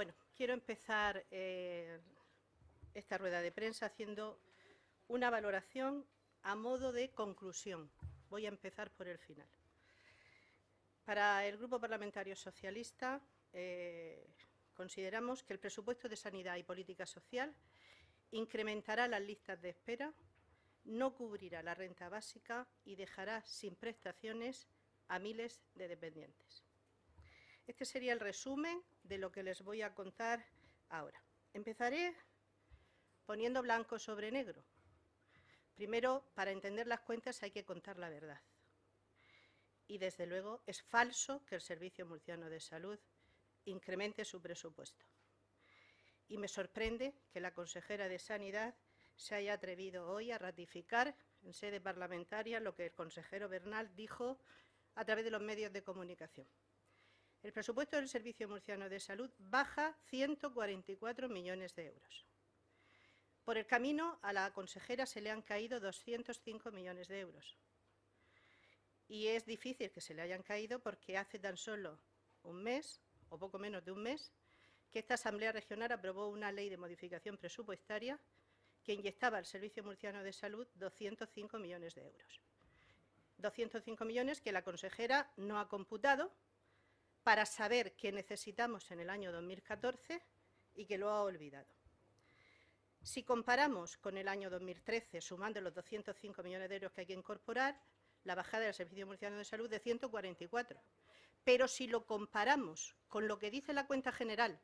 Bueno, quiero empezar eh, esta rueda de prensa haciendo una valoración a modo de conclusión. Voy a empezar por el final. Para el Grupo Parlamentario Socialista eh, consideramos que el presupuesto de Sanidad y Política Social incrementará las listas de espera, no cubrirá la renta básica y dejará sin prestaciones a miles de dependientes. Este sería el resumen de lo que les voy a contar ahora. Empezaré poniendo blanco sobre negro. Primero, para entender las cuentas hay que contar la verdad. Y desde luego es falso que el Servicio Murciano de Salud incremente su presupuesto. Y me sorprende que la consejera de Sanidad se haya atrevido hoy a ratificar en sede parlamentaria lo que el consejero Bernal dijo a través de los medios de comunicación. El presupuesto del Servicio Murciano de Salud baja 144 millones de euros. Por el camino, a la consejera se le han caído 205 millones de euros. Y es difícil que se le hayan caído porque hace tan solo un mes, o poco menos de un mes, que esta Asamblea Regional aprobó una ley de modificación presupuestaria que inyectaba al Servicio Murciano de Salud 205 millones de euros. 205 millones que la consejera no ha computado para saber qué necesitamos en el año 2014 y que lo ha olvidado. Si comparamos con el año 2013, sumando los 205 millones de euros que hay que incorporar, la bajada del Servicio Murciano de Salud de 144. Pero si lo comparamos con lo que dice la cuenta general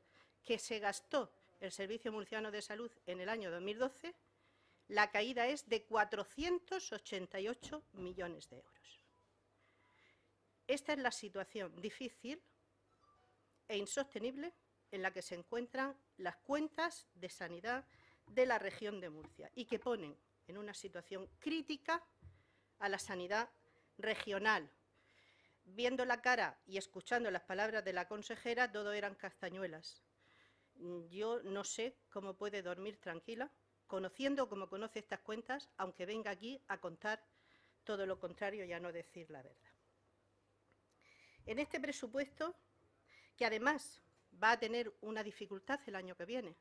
que se gastó el Servicio Murciano de Salud en el año 2012, la caída es de 488 millones de euros. Esta es la situación difícil e insostenible en la que se encuentran las cuentas de sanidad de la región de Murcia y que ponen en una situación crítica a la sanidad regional. Viendo la cara y escuchando las palabras de la consejera, todo eran castañuelas. Yo no sé cómo puede dormir tranquila, conociendo como conoce estas cuentas, aunque venga aquí a contar todo lo contrario y a no decir la verdad. En este presupuesto que además va a tener una dificultad el año que viene,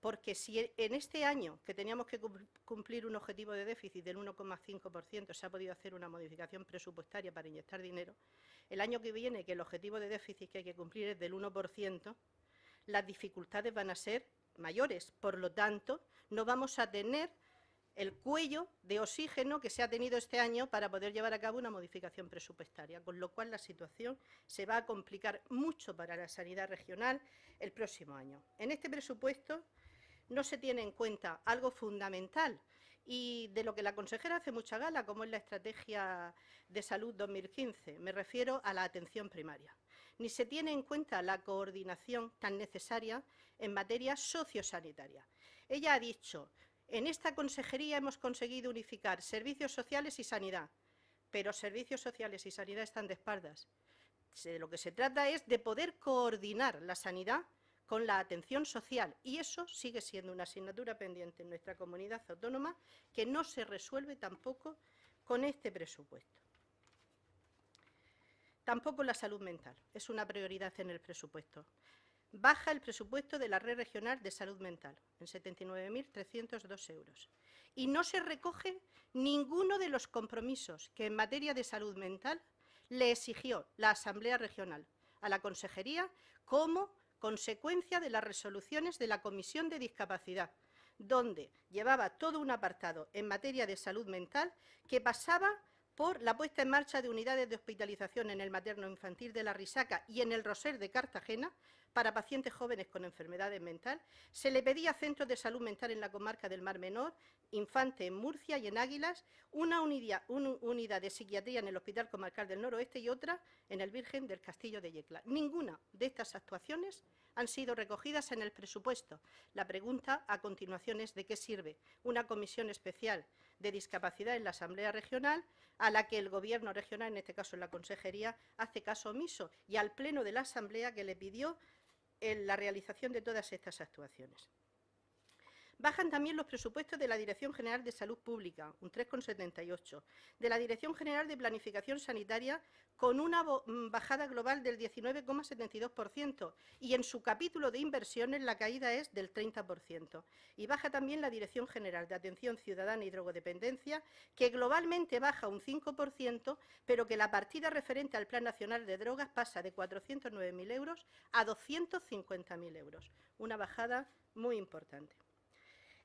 porque si en este año que teníamos que cumplir un objetivo de déficit del 1,5% se ha podido hacer una modificación presupuestaria para inyectar dinero, el año que viene que el objetivo de déficit que hay que cumplir es del 1%, las dificultades van a ser mayores. Por lo tanto, no vamos a tener el cuello de oxígeno que se ha tenido este año para poder llevar a cabo una modificación presupuestaria, con lo cual la situación se va a complicar mucho para la sanidad regional el próximo año. En este presupuesto no se tiene en cuenta algo fundamental y de lo que la consejera hace mucha gala, como es la Estrategia de Salud 2015. Me refiero a la atención primaria. Ni se tiene en cuenta la coordinación tan necesaria en materia sociosanitaria. Ella ha dicho, en esta consejería hemos conseguido unificar servicios sociales y sanidad, pero servicios sociales y sanidad están de espaldas. lo que se trata es de poder coordinar la sanidad con la atención social y eso sigue siendo una asignatura pendiente en nuestra comunidad autónoma que no se resuelve tampoco con este presupuesto. Tampoco la salud mental es una prioridad en el presupuesto baja el presupuesto de la Red Regional de Salud Mental en 79.302 euros y no se recoge ninguno de los compromisos que en materia de salud mental le exigió la Asamblea Regional a la Consejería como consecuencia de las resoluciones de la Comisión de Discapacidad, donde llevaba todo un apartado en materia de salud mental que pasaba por la puesta en marcha de unidades de hospitalización en el materno infantil de la Risaca y en el Roser de Cartagena para pacientes jóvenes con enfermedades mentales, se le pedía centros de salud mental en la comarca del Mar Menor, Infante en Murcia y en Águilas, una unidad, unidad de psiquiatría en el Hospital Comarcal del Noroeste y otra en el Virgen del Castillo de Yecla. Ninguna de estas actuaciones han sido recogidas en el presupuesto. La pregunta a continuación es de qué sirve una comisión especial de discapacidad en la Asamblea Regional a la que el Gobierno regional, en este caso la Consejería, hace caso omiso y al Pleno de la Asamblea que le pidió eh, la realización de todas estas actuaciones. Bajan también los presupuestos de la Dirección General de Salud Pública, un 3,78, de la Dirección General de Planificación Sanitaria, con una mm, bajada global del 19,72%, y en su capítulo de inversiones la caída es del 30%. Y baja también la Dirección General de Atención Ciudadana y Drogodependencia, que globalmente baja un 5%, pero que la partida referente al Plan Nacional de Drogas pasa de 409.000 euros a 250.000 euros, una bajada muy importante.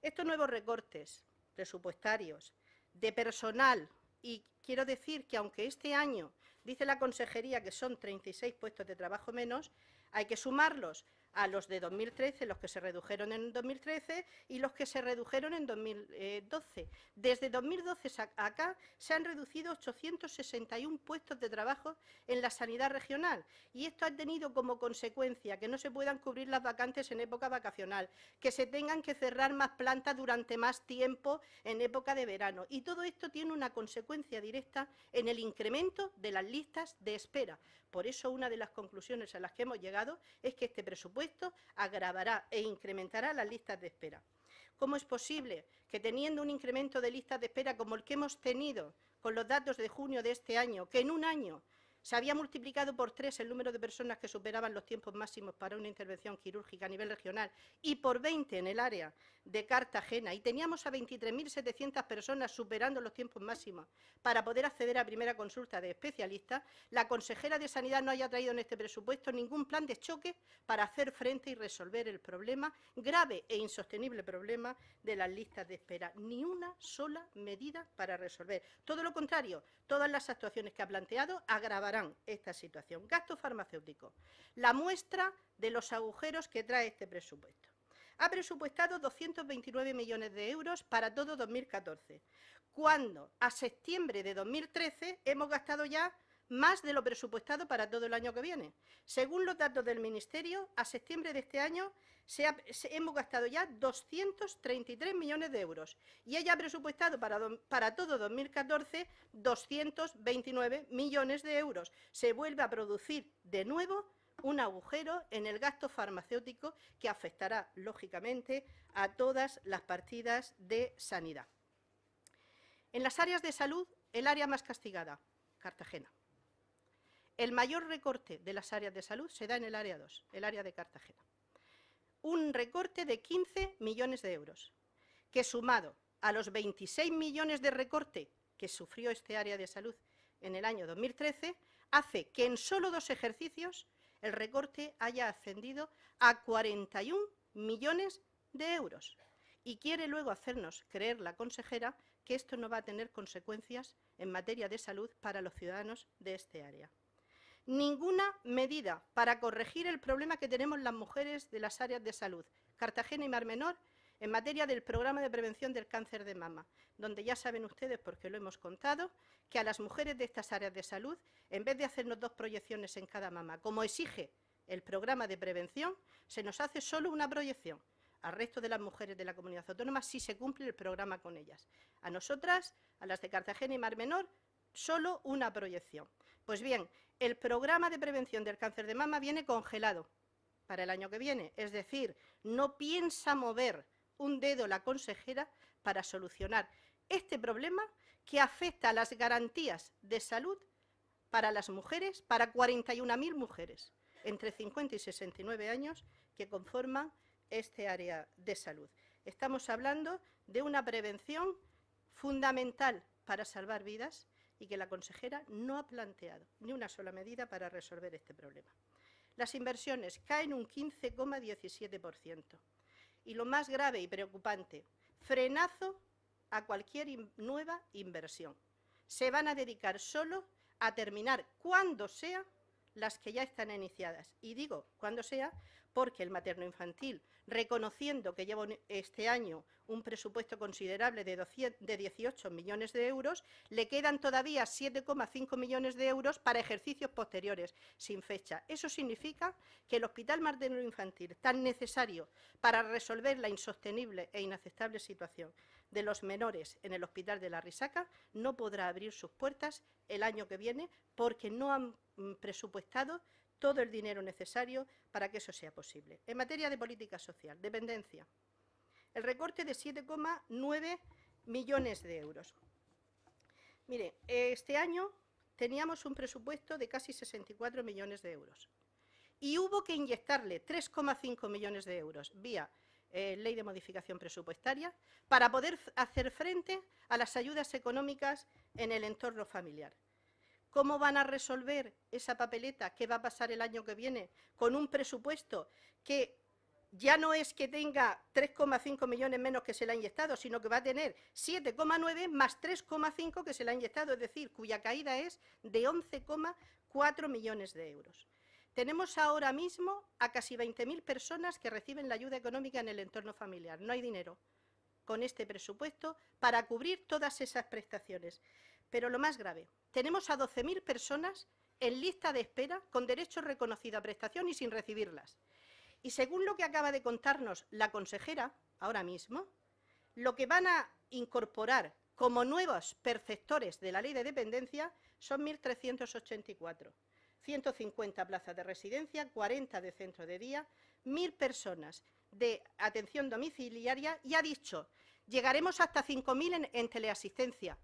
Estos nuevos recortes presupuestarios de personal, y quiero decir que aunque este año dice la consejería que son 36 puestos de trabajo menos, hay que sumarlos a los de 2013, los que se redujeron en 2013 y los que se redujeron en 2012. Desde 2012 acá se han reducido 861 puestos de trabajo en la sanidad regional y esto ha tenido como consecuencia que no se puedan cubrir las vacantes en época vacacional, que se tengan que cerrar más plantas durante más tiempo en época de verano y todo esto tiene una consecuencia directa en el incremento de las listas de espera. Por eso una de las conclusiones a las que hemos llegado es que este presupuesto esto agravará e incrementará las listas de espera. ¿Cómo es posible que teniendo un incremento de listas de espera como el que hemos tenido con los datos de junio de este año, que en un año se había multiplicado por tres el número de personas que superaban los tiempos máximos para una intervención quirúrgica a nivel regional y por 20 en el área de Cartagena. Y teníamos a 23.700 personas superando los tiempos máximos para poder acceder a primera consulta de especialistas. La consejera de Sanidad no haya traído en este presupuesto ningún plan de choque para hacer frente y resolver el problema, grave e insostenible problema de las listas de espera. Ni una sola medida para resolver. Todo lo contrario, todas las actuaciones que ha planteado agravarán esta situación. Gasto farmacéutico. La muestra de los agujeros que trae este presupuesto. Ha presupuestado 229 millones de euros para todo 2014, cuando a septiembre de 2013 hemos gastado ya más de lo presupuestado para todo el año que viene. Según los datos del Ministerio, a septiembre de este año hemos gastado ya 233 millones de euros y ella ha presupuestado para, para todo 2014 229 millones de euros. Se vuelve a producir de nuevo un agujero en el gasto farmacéutico que afectará, lógicamente, a todas las partidas de sanidad. En las áreas de salud, el área más castigada, Cartagena. El mayor recorte de las áreas de salud se da en el área 2, el área de Cartagena un recorte de 15 millones de euros, que sumado a los 26 millones de recorte que sufrió este área de salud en el año 2013, hace que en solo dos ejercicios el recorte haya ascendido a 41 millones de euros. Y quiere luego hacernos creer la consejera que esto no va a tener consecuencias en materia de salud para los ciudadanos de este área ninguna medida para corregir el problema que tenemos las mujeres de las áreas de salud, Cartagena y Mar Menor, en materia del programa de prevención del cáncer de mama, donde ya saben ustedes, porque lo hemos contado, que a las mujeres de estas áreas de salud, en vez de hacernos dos proyecciones en cada mama, como exige el programa de prevención, se nos hace solo una proyección. Al resto de las mujeres de la comunidad autónoma si se cumple el programa con ellas. A nosotras, a las de Cartagena y Mar Menor, solo una proyección. Pues bien, el programa de prevención del cáncer de mama viene congelado para el año que viene. Es decir, no piensa mover un dedo la consejera para solucionar este problema que afecta a las garantías de salud para las mujeres, para 41.000 mujeres entre 50 y 69 años que conforman este área de salud. Estamos hablando de una prevención fundamental para salvar vidas y que la consejera no ha planteado ni una sola medida para resolver este problema. Las inversiones caen un 15,17%. Y lo más grave y preocupante, frenazo a cualquier nueva inversión. Se van a dedicar solo a terminar cuando sea las que ya están iniciadas. Y digo cuando sea porque el materno infantil, reconociendo que lleva este año un presupuesto considerable de, 18 millones de euros, le quedan todavía 7,5 millones de euros para ejercicios posteriores sin fecha. Eso significa que el hospital materno infantil, tan necesario para resolver la insostenible e inaceptable situación de los menores en el Hospital de la Risaca no podrá abrir sus puertas el año que viene porque no han mm, presupuestado todo el dinero necesario para que eso sea posible. En materia de política social, dependencia, el recorte de 7,9 millones de euros. Mire, este año teníamos un presupuesto de casi 64 millones de euros y hubo que inyectarle 3,5 millones de euros vía eh, ley de modificación presupuestaria, para poder hacer frente a las ayudas económicas en el entorno familiar. ¿Cómo van a resolver esa papeleta que va a pasar el año que viene con un presupuesto que ya no es que tenga 3,5 millones menos que se le ha inyectado, sino que va a tener 7,9 más 3,5 que se le ha inyectado, es decir, cuya caída es de 11,4 millones de euros. Tenemos ahora mismo a casi 20.000 personas que reciben la ayuda económica en el entorno familiar. No hay dinero con este presupuesto para cubrir todas esas prestaciones. Pero lo más grave, tenemos a 12.000 personas en lista de espera con derecho reconocido a prestación y sin recibirlas. Y según lo que acaba de contarnos la consejera ahora mismo, lo que van a incorporar como nuevos perceptores de la ley de dependencia son 1.384. 150 plazas de residencia, 40 de centro de día, 1.000 personas de atención domiciliaria y ha dicho, llegaremos hasta 5.000 en, en teleasistencia,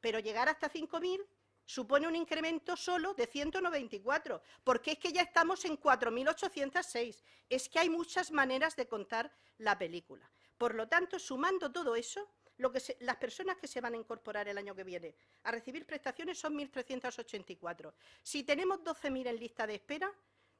pero llegar hasta 5.000 supone un incremento solo de 194, porque es que ya estamos en 4.806. Es que hay muchas maneras de contar la película. Por lo tanto, sumando todo eso, que las personas que se van a incorporar el año que viene a recibir prestaciones son 1.384. Si tenemos 12.000 en lista de espera,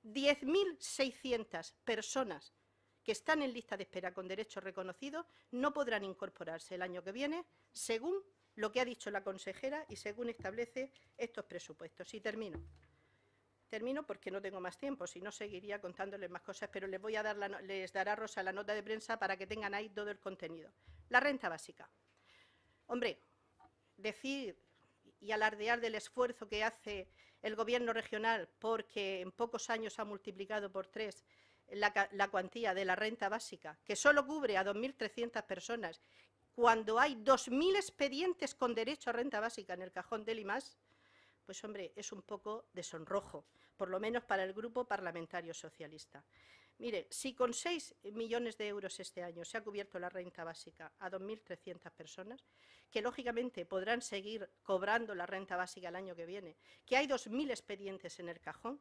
10.600 personas que están en lista de espera con derechos reconocidos no podrán incorporarse el año que viene, según lo que ha dicho la consejera y según establece estos presupuestos. Y termino. Termino porque no tengo más tiempo, si no seguiría contándoles más cosas, pero les voy a dar la, les dará Rosa la nota de prensa para que tengan ahí todo el contenido. La renta básica. Hombre, decir y alardear del esfuerzo que hace el Gobierno regional porque en pocos años ha multiplicado por tres la, la cuantía de la renta básica, que solo cubre a 2.300 personas, cuando hay 2.000 expedientes con derecho a renta básica en el cajón del IMAS, pues hombre, es un poco de sonrojo, por lo menos para el grupo parlamentario socialista. Mire, si con 6 millones de euros este año se ha cubierto la renta básica a 2.300 personas, que lógicamente podrán seguir cobrando la renta básica el año que viene, que hay 2.000 expedientes en el cajón,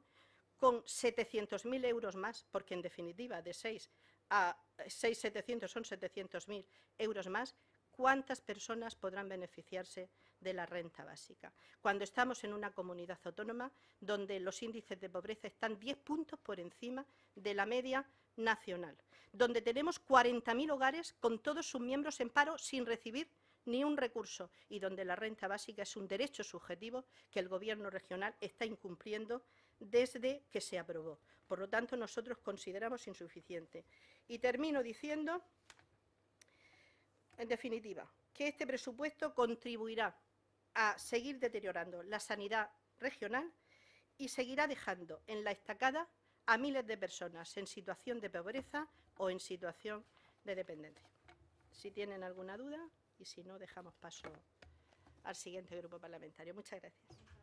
con 700.000 euros más, porque en definitiva de 6 a 6.700 son 700.000 euros más, cuántas personas podrán beneficiarse de la renta básica. Cuando estamos en una comunidad autónoma donde los índices de pobreza están 10 puntos por encima de la media nacional, donde tenemos 40.000 hogares con todos sus miembros en paro sin recibir ni un recurso y donde la renta básica es un derecho subjetivo que el Gobierno regional está incumpliendo desde que se aprobó. Por lo tanto, nosotros consideramos insuficiente. Y termino diciendo en definitiva, que este presupuesto contribuirá a seguir deteriorando la sanidad regional y seguirá dejando en la estacada a miles de personas en situación de pobreza o en situación de dependencia. Si tienen alguna duda y si no, dejamos paso al siguiente grupo parlamentario. Muchas gracias.